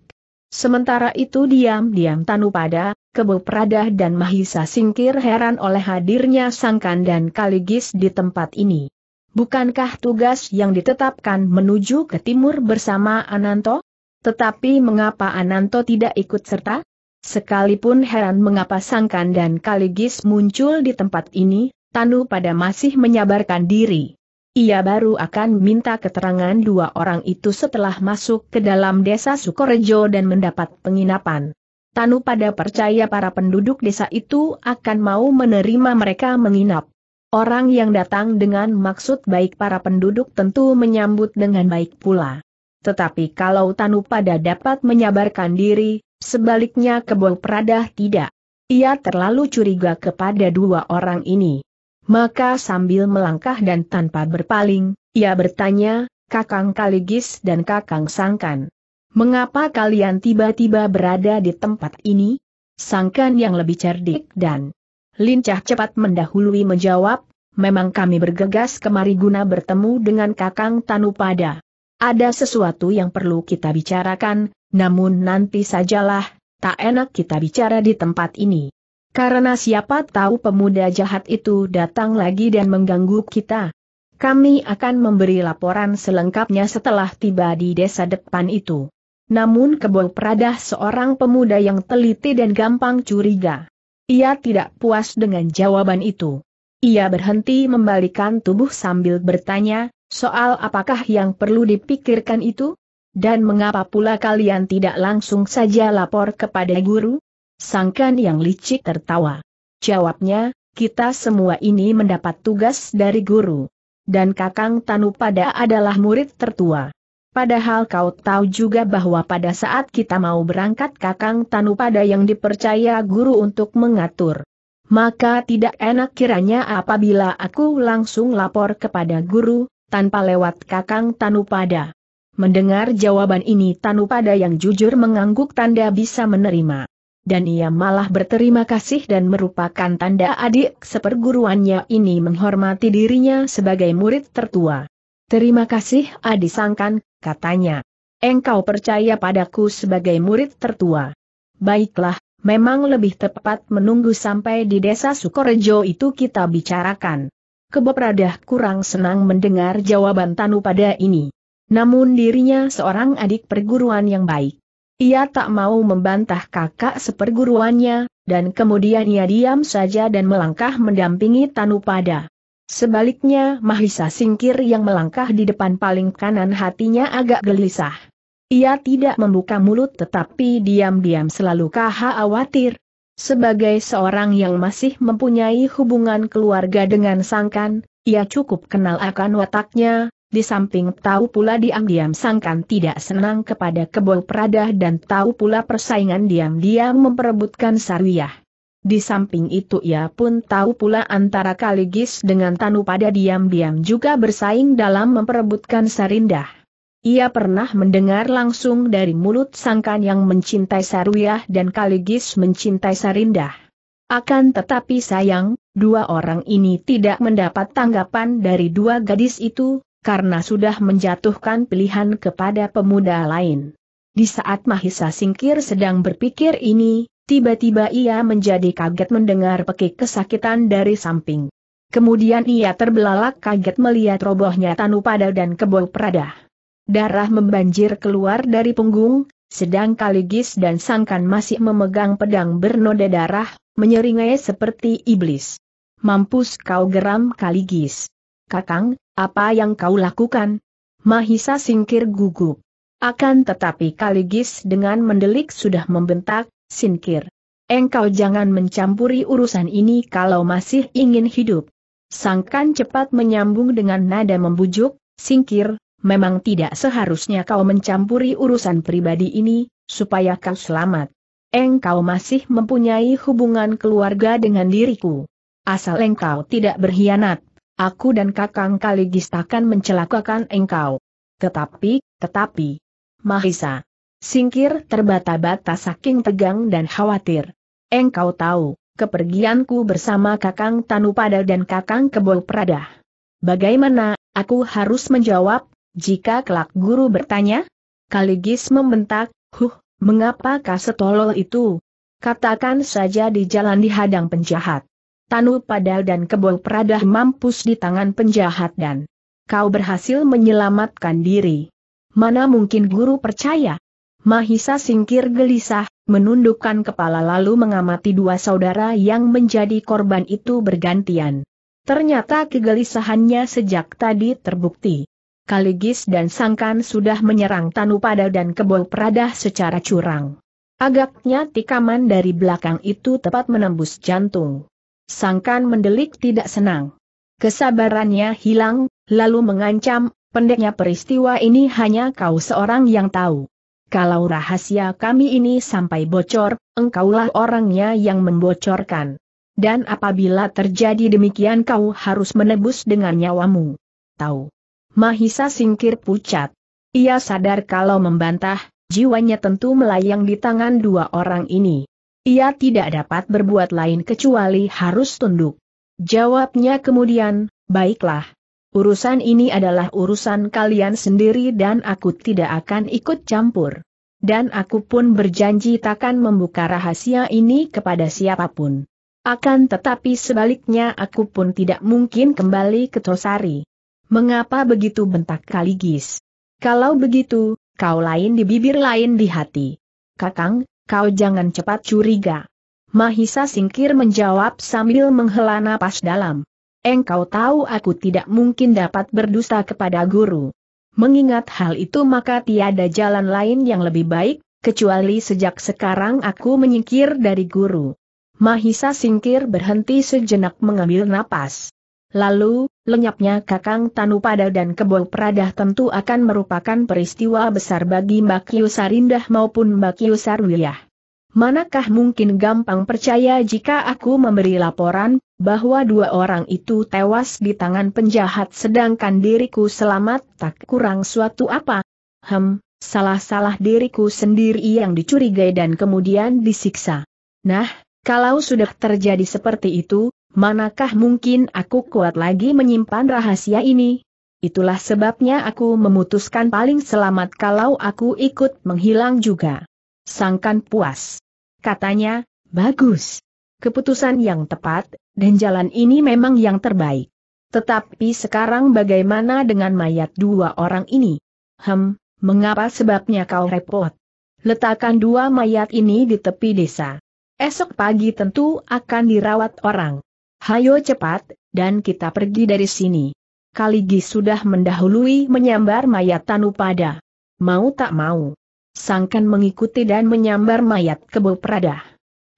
S1: Sementara itu diam-diam Tanu Tanupada, Kebo Pradah dan Mahisa Singkir heran oleh hadirnya Sangkan dan Kaligis di tempat ini. Bukankah tugas yang ditetapkan menuju ke timur bersama Ananto? Tetapi mengapa Ananto tidak ikut serta? Sekalipun heran mengapa Sangkan dan Kaligis muncul di tempat ini, Tanu pada masih menyabarkan diri. Ia baru akan minta keterangan dua orang itu setelah masuk ke dalam desa Sukorejo dan mendapat penginapan. Tanu pada percaya para penduduk desa itu akan mau menerima mereka menginap. Orang yang datang dengan maksud baik para penduduk tentu menyambut dengan baik pula. Tetapi kalau Tanu pada dapat menyabarkan diri, Sebaliknya kebun Pradah tidak. Ia terlalu curiga kepada dua orang ini. Maka sambil melangkah dan tanpa berpaling, ia bertanya, Kakang Kaligis dan Kakang Sangkan. Mengapa kalian tiba-tiba berada di tempat ini? Sangkan yang lebih cerdik dan lincah cepat mendahului menjawab, memang kami bergegas kemari guna bertemu dengan Kakang Tanupada. Ada sesuatu yang perlu kita bicarakan, namun nanti sajalah, tak enak kita bicara di tempat ini. Karena siapa tahu pemuda jahat itu datang lagi dan mengganggu kita. Kami akan memberi laporan selengkapnya setelah tiba di desa depan itu. Namun Kebo peradah seorang pemuda yang teliti dan gampang curiga. Ia tidak puas dengan jawaban itu. Ia berhenti membalikan tubuh sambil bertanya, soal apakah yang perlu dipikirkan itu? Dan mengapa pula kalian tidak langsung saja lapor kepada guru? Sangkan yang licik tertawa. Jawabnya, kita semua ini mendapat tugas dari guru. Dan Kakang Tanu pada adalah murid tertua. Padahal kau tahu juga bahwa pada saat kita mau berangkat Kakang Tanu pada yang dipercaya guru untuk mengatur. Maka tidak enak kiranya apabila aku langsung lapor kepada guru, tanpa lewat Kakang Tanu pada. Mendengar jawaban ini Tanu pada yang jujur mengangguk tanda bisa menerima. Dan ia malah berterima kasih dan merupakan tanda adik seperguruannya ini menghormati dirinya sebagai murid tertua. Terima kasih adik Sangkan, katanya. Engkau percaya padaku sebagai murid tertua. Baiklah, memang lebih tepat menunggu sampai di desa Sukorejo itu kita bicarakan. Kebopradah kurang senang mendengar jawaban Tanu pada ini. Namun dirinya seorang adik perguruan yang baik. Ia tak mau membantah kakak seperguruannya, dan kemudian ia diam saja dan melangkah mendampingi Tanupada. Sebaliknya Mahisa Singkir yang melangkah di depan paling kanan hatinya agak gelisah. Ia tidak membuka mulut tetapi diam-diam selalu kaha khawatir, sebagai seorang yang masih mempunyai hubungan keluarga dengan Sangkan, ia cukup kenal akan wataknya, di samping tahu pula diam-diam sangkan tidak senang kepada kebol Prada dan tahu pula persaingan diam-diam memperebutkan Sarwiyah. Di samping itu ia pun tahu pula antara Kaligis dengan Tanu pada diam-diam juga bersaing dalam memperebutkan Sarindah. Ia pernah mendengar langsung dari mulut sangkan yang mencintai Sarwiyah dan Kaligis mencintai Sarindah. Akan tetapi sayang, dua orang ini tidak mendapat tanggapan dari dua gadis itu, karena sudah menjatuhkan pilihan kepada pemuda lain. Di saat Mahisa Singkir sedang berpikir ini, tiba-tiba ia menjadi kaget mendengar pekik kesakitan dari samping. Kemudian ia terbelalak kaget melihat robohnya Tanu Tanupada dan Kebo prada. Darah membanjir keluar dari punggung, sedang Kaligis dan Sangkan masih memegang pedang bernoda darah, menyeringai seperti iblis. Mampus kau geram Kaligis. Kakang, apa yang kau lakukan? Mahisa singkir gugup. Akan tetapi Kaligis dengan mendelik sudah membentak, singkir. Engkau jangan mencampuri urusan ini kalau masih ingin hidup. Sangkan cepat menyambung dengan nada membujuk, singkir, memang tidak seharusnya kau mencampuri urusan pribadi ini, supaya kau selamat. Engkau masih mempunyai hubungan keluarga dengan diriku. Asal engkau tidak berkhianat aku dan Kakang Kaligis takkan mencelakakan engkau. Tetapi, tetapi, Mahisa, singkir terbata-bata saking tegang dan khawatir. Engkau tahu, kepergianku bersama Kakang Tanupada dan Kakang Kebol Prada. Bagaimana, aku harus menjawab, jika kelak guru bertanya? Kaligis membentak, huh, mengapakah setolol itu? Katakan saja di jalan dihadang penjahat. Tanu Padal dan Kebol Pradah mampus di tangan penjahat dan kau berhasil menyelamatkan diri. Mana mungkin guru percaya? Mahisa singkir gelisah, menundukkan kepala lalu mengamati dua saudara yang menjadi korban itu bergantian. Ternyata kegelisahannya sejak tadi terbukti. Kaligis dan Sangkan sudah menyerang Tanu Padal dan Kebol Pradah secara curang. Agaknya tikaman dari belakang itu tepat menembus jantung sangkan mendelik tidak senang. Kesabarannya hilang, lalu mengancam, pendeknya peristiwa ini hanya kau seorang yang tahu. Kalau rahasia kami ini sampai bocor, engkaulah orangnya yang membocorkan. Dan apabila terjadi demikian kau harus menebus dengan nyawamu. Tahu. Mahisa singkir pucat. Ia sadar kalau membantah, jiwanya tentu melayang di tangan dua orang ini. Ia tidak dapat berbuat lain kecuali harus tunduk. Jawabnya kemudian, baiklah. Urusan ini adalah urusan kalian sendiri dan aku tidak akan ikut campur. Dan aku pun berjanji takkan membuka rahasia ini kepada siapapun. Akan tetapi sebaliknya aku pun tidak mungkin kembali ke Tosari. Mengapa begitu bentak Kaligis? Kalau begitu, kau lain di bibir lain di hati. Kakang, kau jangan cepat curiga. Mahisa singkir menjawab sambil menghela napas dalam. Engkau tahu aku tidak mungkin dapat berdusta kepada guru. Mengingat hal itu maka tiada jalan lain yang lebih baik, kecuali sejak sekarang aku menyingkir dari guru. Mahisa singkir berhenti sejenak mengambil napas. Lalu, lenyapnya Kakang Tanu Pada dan Kebol Pradah tentu akan merupakan peristiwa besar bagi Mbak Yusarindah maupun Mbak Yusarwiyah. Manakah mungkin gampang percaya jika aku memberi laporan, bahwa dua orang itu tewas di tangan penjahat sedangkan diriku selamat tak kurang suatu apa? Hem, salah-salah diriku sendiri yang dicurigai dan kemudian disiksa. Nah, kalau sudah terjadi seperti itu, manakah mungkin aku kuat lagi menyimpan rahasia ini? Itulah sebabnya aku memutuskan paling selamat kalau aku ikut menghilang juga. Sangkan puas. Katanya, bagus. Keputusan yang tepat, dan jalan ini memang yang terbaik. Tetapi sekarang bagaimana dengan mayat dua orang ini? Hem, mengapa sebabnya kau repot? Letakkan dua mayat ini di tepi desa. Esok pagi tentu akan dirawat orang. Hayo cepat, dan kita pergi dari sini. Kaligi sudah mendahului menyambar mayat Tanupada. Mau tak mau. Sangkan mengikuti dan menyambar mayat kebo Prada.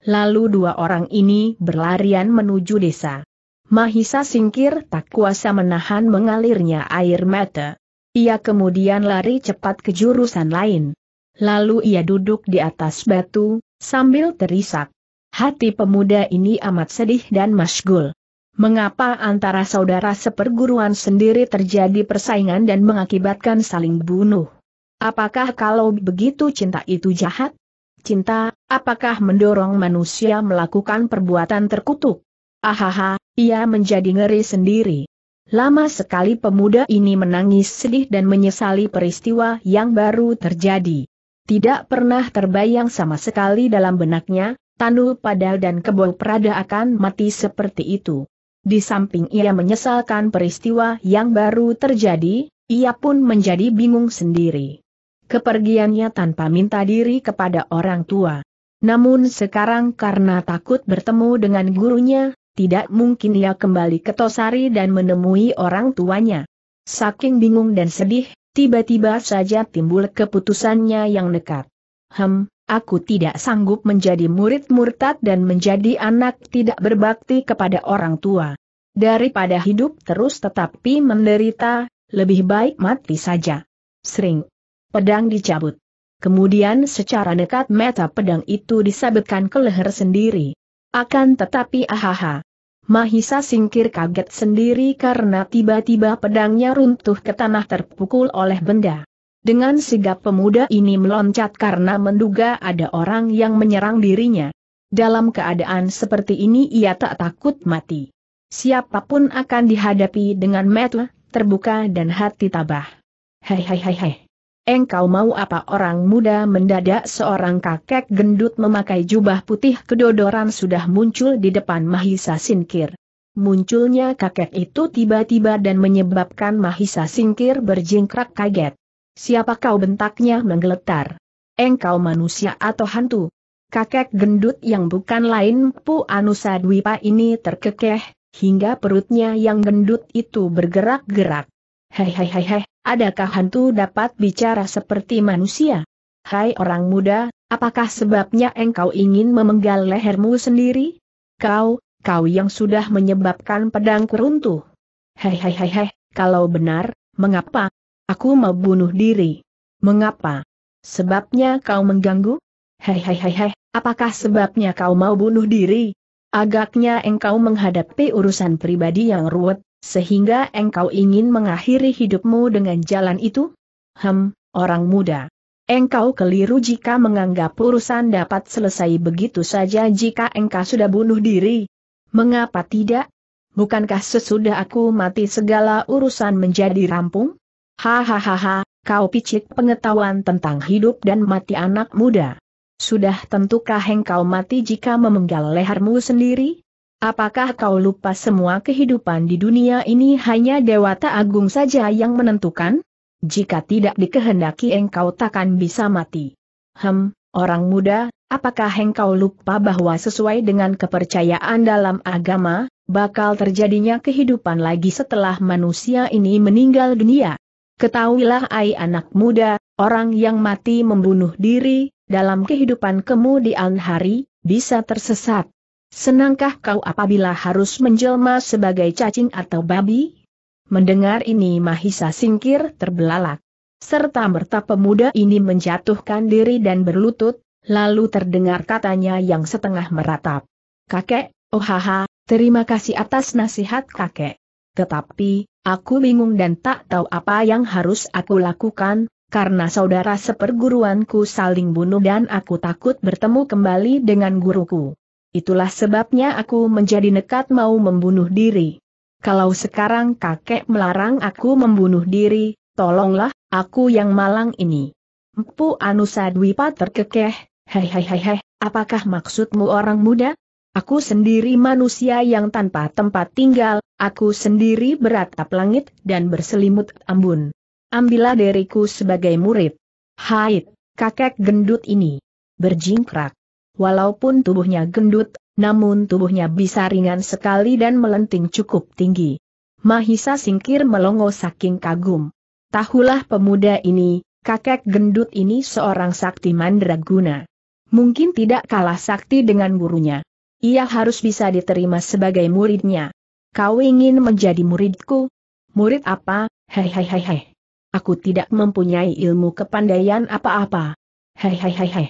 S1: Lalu dua orang ini berlarian menuju desa. Mahisa singkir tak kuasa menahan mengalirnya air mata. Ia kemudian lari cepat ke jurusan lain. Lalu ia duduk di atas batu, sambil terisak. Hati pemuda ini amat sedih dan masgul. Mengapa antara saudara seperguruan sendiri terjadi persaingan dan mengakibatkan saling bunuh? Apakah kalau begitu cinta itu jahat? Cinta, apakah mendorong manusia melakukan perbuatan terkutuk? Ahaha, ia menjadi ngeri sendiri. Lama sekali pemuda ini menangis sedih dan menyesali peristiwa yang baru terjadi. Tidak pernah terbayang sama sekali dalam benaknya, Tanu Padal dan Kebo Prada akan mati seperti itu. Di samping ia menyesalkan peristiwa yang baru terjadi, ia pun menjadi bingung sendiri. Kepergiannya tanpa minta diri kepada orang tua. Namun sekarang karena takut bertemu dengan gurunya, tidak mungkin ia kembali ke Tosari dan menemui orang tuanya. Saking bingung dan sedih, tiba-tiba saja timbul keputusannya yang nekat. Hem, Aku tidak sanggup menjadi murid murtad dan menjadi anak tidak berbakti kepada orang tua. Daripada hidup terus tetapi menderita, lebih baik mati saja. Sering. Pedang dicabut. Kemudian secara dekat meta pedang itu disabetkan ke leher sendiri. Akan tetapi ahaha. Mahisa singkir kaget sendiri karena tiba-tiba pedangnya runtuh ke tanah terpukul oleh benda. Dengan sigap pemuda ini meloncat karena menduga ada orang yang menyerang dirinya. Dalam keadaan seperti ini ia tak takut mati. Siapapun akan dihadapi dengan mata terbuka dan hati tabah. Hei hei hei hei. Engkau mau apa orang muda mendadak seorang kakek gendut memakai jubah putih kedodoran sudah muncul di depan Mahisa Singkir. Munculnya kakek itu tiba-tiba dan menyebabkan Mahisa Singkir berjingkrak kaget. Siapa kau bentaknya menggeletar? Engkau manusia atau hantu? Kakek gendut yang bukan lain Pu Anusa Dwipa ini terkekeh, hingga perutnya yang gendut itu bergerak-gerak. Hei hei hei Hehehehe, adakah hantu dapat bicara seperti manusia? Hai orang muda, apakah sebabnya engkau ingin memenggal lehermu sendiri? Kau, kau yang sudah menyebabkan pedang keruntuh. hei, kalau benar, mengapa, Aku mau bunuh diri. Mengapa? Sebabnya kau mengganggu? Hehehehe, apakah sebabnya kau mau bunuh diri? Agaknya engkau menghadapi urusan pribadi yang ruwet, sehingga engkau ingin mengakhiri hidupmu dengan jalan itu? Hem, orang muda. Engkau keliru jika menganggap urusan dapat selesai begitu saja jika engkau sudah bunuh diri. Mengapa tidak? Bukankah sesudah aku mati segala urusan menjadi rampung? Hahaha, kau picik pengetahuan tentang hidup dan mati anak muda. Sudah tentukah engkau mati jika memenggal lehermu sendiri? Apakah kau lupa semua kehidupan di dunia ini hanya Dewata Agung saja yang menentukan? Jika tidak dikehendaki engkau takkan bisa mati. Hem, orang muda, apakah engkau lupa bahwa sesuai dengan kepercayaan dalam agama, bakal terjadinya kehidupan lagi setelah manusia ini meninggal dunia? Ketahuilah ai anak muda, orang yang mati membunuh diri, dalam kehidupan kemudian hari, bisa tersesat. Senangkah kau apabila harus menjelma sebagai cacing atau babi? Mendengar ini Mahisa singkir terbelalak. Serta merta pemuda ini menjatuhkan diri dan berlutut, lalu terdengar katanya yang setengah meratap. Kakek, oh haha, terima kasih atas nasihat kakek. Tetapi, aku bingung dan tak tahu apa yang harus aku lakukan, karena saudara seperguruanku saling bunuh dan aku takut bertemu kembali dengan guruku. Itulah sebabnya aku menjadi nekat mau membunuh diri. Kalau sekarang kakek melarang aku membunuh diri, tolonglah, aku yang malang ini. Empu Anusa Dwipa terkekeh, hei hei hei hei, apakah maksudmu orang muda? Aku sendiri manusia yang tanpa tempat tinggal, aku sendiri beratap langit dan berselimut ambun. Ambillah diriku sebagai murid. Haid, kakek gendut ini. Berjingkrak. Walaupun tubuhnya gendut, namun tubuhnya bisa ringan sekali dan melenting cukup tinggi. Mahisa singkir melongo saking kagum. Tahulah pemuda ini, kakek gendut ini seorang sakti mandraguna. Mungkin tidak kalah sakti dengan gurunya. Ia harus bisa diterima sebagai muridnya. Kau ingin menjadi muridku? Murid apa? Hei hei hei hei. Aku tidak mempunyai ilmu kepandaian apa-apa. Hei hei hei hei.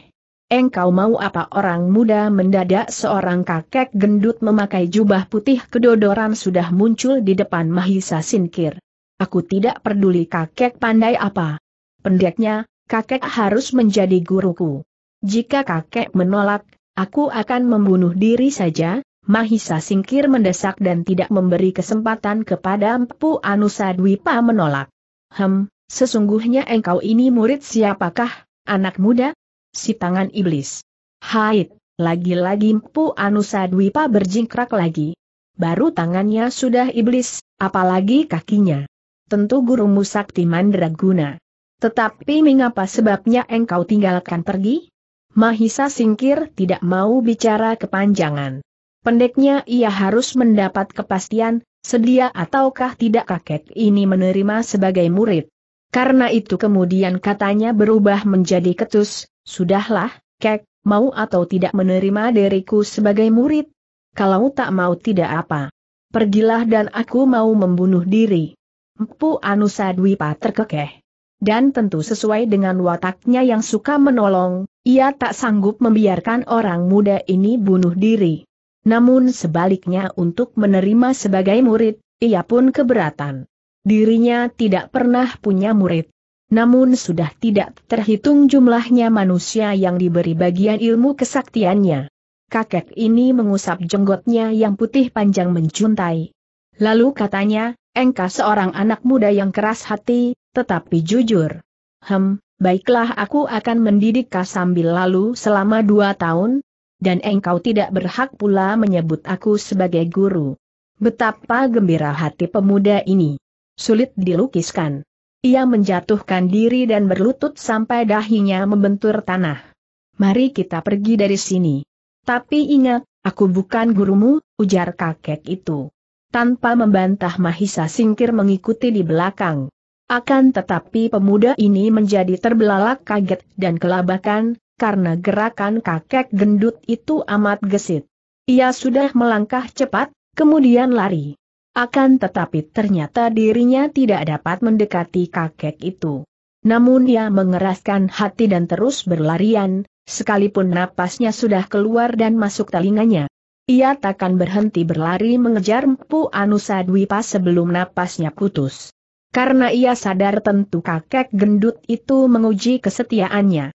S1: Engkau mau apa orang muda mendadak seorang kakek gendut memakai jubah putih kedodoran sudah muncul di depan Mahisa Sinkir. Aku tidak peduli kakek pandai apa. Pendeknya, kakek harus menjadi guruku. Jika kakek menolak, Aku akan membunuh diri saja, Mahisa singkir mendesak dan tidak memberi kesempatan kepada Mpu Anusa Dwipa menolak. Hem, sesungguhnya engkau ini murid siapakah, anak muda? Si tangan iblis. Haid, lagi-lagi Mpu Anusa Dwipa berjingkrak lagi. Baru tangannya sudah iblis, apalagi kakinya. Tentu gurumu sakti mandraguna. Tetapi mengapa sebabnya engkau tinggalkan pergi? Mahisa singkir tidak mau bicara kepanjangan. Pendeknya ia harus mendapat kepastian, sedia ataukah tidak kakek ini menerima sebagai murid. Karena itu kemudian katanya berubah menjadi ketus, sudahlah, kek, mau atau tidak menerima diriku sebagai murid? Kalau tak mau tidak apa. Pergilah dan aku mau membunuh diri. Empu Anusadwipa terkekeh dan tentu sesuai dengan wataknya yang suka menolong, ia tak sanggup membiarkan orang muda ini bunuh diri. Namun sebaliknya untuk menerima sebagai murid, ia pun keberatan. Dirinya tidak pernah punya murid. Namun sudah tidak terhitung jumlahnya manusia yang diberi bagian ilmu kesaktiannya. Kakek ini mengusap jenggotnya yang putih panjang mencuntai. Lalu katanya, engkau seorang anak muda yang keras hati, tetapi jujur. Hem, baiklah aku akan mendidik sambil lalu selama dua tahun, dan engkau tidak berhak pula menyebut aku sebagai guru. Betapa gembira hati pemuda ini. Sulit dilukiskan. Ia menjatuhkan diri dan berlutut sampai dahinya membentur tanah. Mari kita pergi dari sini. Tapi ingat, aku bukan gurumu, ujar kakek itu. Tanpa membantah Mahisa singkir mengikuti di belakang. Akan tetapi pemuda ini menjadi terbelalak kaget dan kelabakan, karena gerakan kakek gendut itu amat gesit. Ia sudah melangkah cepat, kemudian lari. Akan tetapi ternyata dirinya tidak dapat mendekati kakek itu. Namun ia mengeraskan hati dan terus berlarian, sekalipun napasnya sudah keluar dan masuk telinganya. Ia takkan berhenti berlari mengejar Mpu Anusa Dwipa sebelum napasnya putus karena ia sadar tentu kakek gendut itu menguji kesetiaannya.